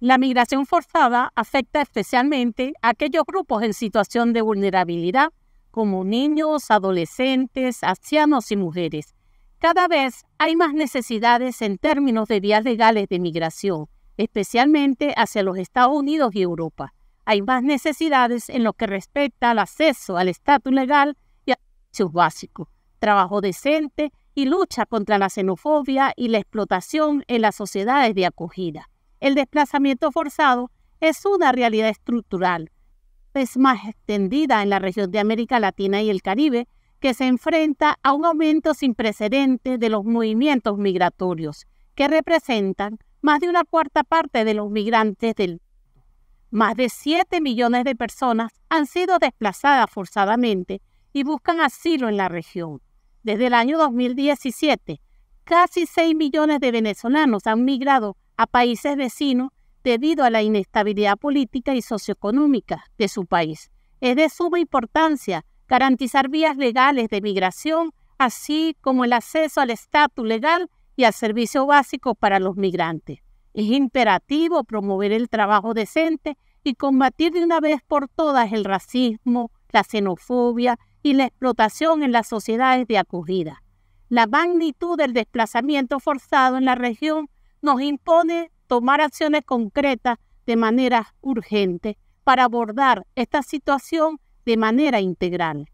La migración forzada afecta especialmente a aquellos grupos en situación de vulnerabilidad, como niños, adolescentes, ancianos y mujeres. Cada vez hay más necesidades en términos de vías legales de migración, especialmente hacia los Estados Unidos y Europa. Hay más necesidades en lo que respecta al acceso al estatus legal y a sus básicos, trabajo decente y lucha contra la xenofobia y la explotación en las sociedades de acogida. El desplazamiento forzado es una realidad estructural. Es más extendida en la región de América Latina y el Caribe, que se enfrenta a un aumento sin precedentes de los movimientos migratorios, que representan más de una cuarta parte de los migrantes del mundo. Más de 7 millones de personas han sido desplazadas forzadamente y buscan asilo en la región. Desde el año 2017, casi 6 millones de venezolanos han migrado a países vecinos debido a la inestabilidad política y socioeconómica de su país. Es de suma importancia garantizar vías legales de migración, así como el acceso al estatus legal y al servicio básico para los migrantes. Es imperativo promover el trabajo decente y combatir de una vez por todas el racismo, la xenofobia y la explotación en las sociedades de acogida. La magnitud del desplazamiento forzado en la región nos impone tomar acciones concretas de manera urgente para abordar esta situación de manera integral.